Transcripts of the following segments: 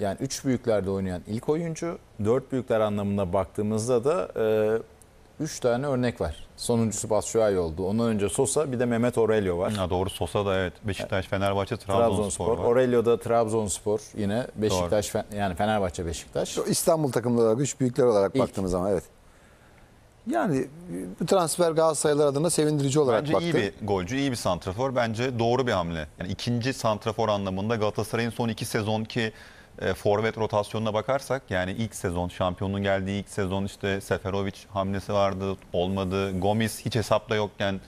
Yani üç büyüklerde oynayan ilk oyuncu, dört büyükler anlamına baktığımızda da e, üç tane örnek var. Sonuncusu Batshuayi oldu. Ondan önce Sosa, bir de Mehmet Aurelio var. Ha, doğru Sosa da evet. Beşiktaş, Fenerbahçe, Trabzonspor, Trabzonspor Aurelio da Trabzonspor yine. Beşiktaş, Doğru. yani Fenerbahçe, Beşiktaş. İstanbul takımları olarak, üç büyükler olarak İlk. baktığımız zaman evet. Yani bu transfer Galatasaraylar adına sevindirici olarak Bence baktı. iyi bir golcü, iyi bir santrafor. Bence doğru bir hamle. Yani ikinci santrafor anlamında Galatasaray'ın son iki sezonki e, forvet rotasyonuna bakarsak yani ilk sezon şampiyonun geldiği ilk sezon işte Seferovic hamlesi vardı olmadı. Gomis hiç hesapta yokken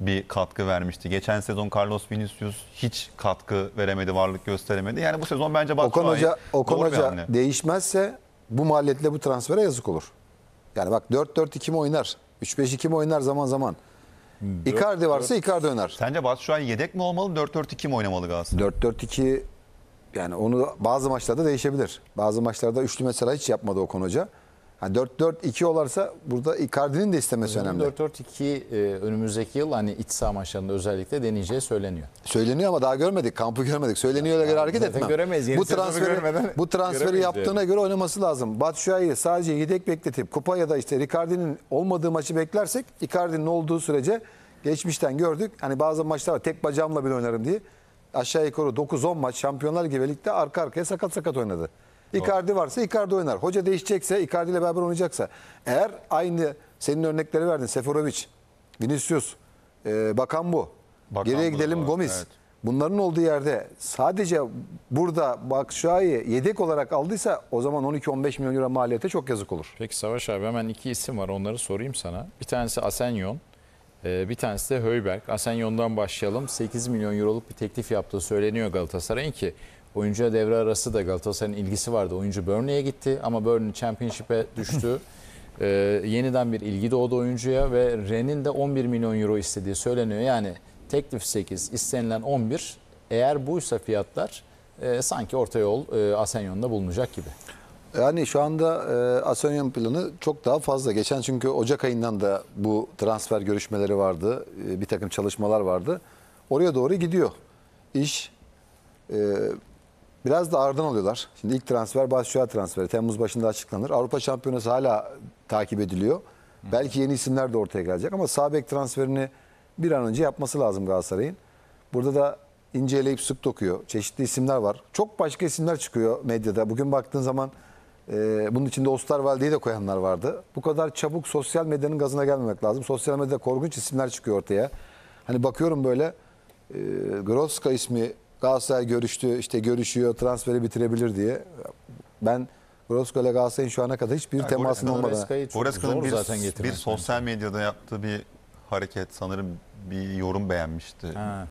bir katkı vermişti. Geçen sezon Carlos Vinicius hiç katkı veremedi, varlık gösteremedi. Yani bu sezon bence Batshuayi Okan Hoca, Okan Hoca değişmezse bu maliyetle bu transfere yazık olur. Yani bak 4-4-2 mi oynar? 3-5-2 mi oynar zaman zaman? 4, hmm, Icardi varsa Icardi oynar. Sence şu an yedek mi olmalı, 4-4-2 mi oynamalı Galatasaray? 4-4-2 yani onu bazı maçlarda değişebilir. Bazı maçlarda üçlü mesela hiç yapmadı o konuca. Yani 4-4-2 olarsa burada Icardi'nin de istemesi önemli. 4-4-2 e, önümüzdeki yıl hani iç saha maçlarında özellikle deneyeceği söyleniyor. Söyleniyor ama daha görmedik. Kampı görmedik. Söyleniyor da göre hareket etmem. Göremeyiz. Yeni bu transferi, görmeden, bu transferi yaptığına yani. göre oynaması lazım. Batshuayi'yi sadece yedek bekletip kupa ya da işte Icardi'nin olmadığı maçı beklersek Icardi'nin olduğu sürece geçmişten gördük. Hani bazı maçlar var tek bacağımla bile oynarım diye aşağı yukarı 9-10 maç Şampiyonlar Ligi ligde arka arkaya sakat sakat oynadı. Icardi varsa Icardi oynar. Hoca değişecekse Icardi ile beraber oynayacaksa. Eğer aynı senin örnekleri verdin Seferovic, Vinicius, e, Bakan bu. Bakan Geriye gidelim var, Gomis. evet. Bunların olduğu yerde sadece burada bakşayı yedek olarak aldıysa o zaman 12-15 milyon euro maliyete çok yazık olur. Peki Savaş abi hemen iki isim var onları sorayım sana. Bir tanesi Asenyon. Ee, bir tanesi de Höyberg. Asenyon'dan başlayalım. 8 milyon euroluk bir teklif yaptığı söyleniyor Galatasaray'ın ki oyuncuya devre arası da Galatasaray'ın ilgisi vardı. Oyuncu Burnley'e gitti ama Burnley Championship'e düştü. ee, yeniden bir ilgi doğdu oyuncuya ve Ren'in de 11 milyon euro istediği söyleniyor. Yani teklif 8, istenilen 11. Eğer buysa fiyatlar e, sanki orta yol e, Asenyon'da bulunacak gibi. Yani şu anda e, Asonya'nın planı çok daha fazla. Geçen çünkü Ocak ayından da bu transfer görüşmeleri vardı. E, bir takım çalışmalar vardı. Oraya doğru gidiyor İş E, biraz da ardın alıyorlar. Şimdi ilk transfer Basçuha transferi. Temmuz başında açıklanır. Avrupa Şampiyonası hala takip ediliyor. Hı. Belki yeni isimler de ortaya gelecek ama Sabek transferini bir an önce yapması lazım Galatasaray'ın. Burada da inceleyip sık dokuyor. Çeşitli isimler var. Çok başka isimler çıkıyor medyada. Bugün baktığın zaman ee, bunun içinde Osterwalde'yi de koyanlar vardı. Bu kadar çabuk sosyal medyanın gazına gelmemek lazım. Sosyal medyada korkunç isimler çıkıyor ortaya. Hani bakıyorum böyle e, Groska ismi Galatasaray görüştü, işte görüşüyor, transferi bitirebilir diye. Ben Groska ile Galatasaray'ın şu ana kadar hiçbir yani temasının olmadan. Goreska'nın bir, zaten bir sosyal medyada yaptığı bir hareket sanırım bir yorum beğenmişti. Ha.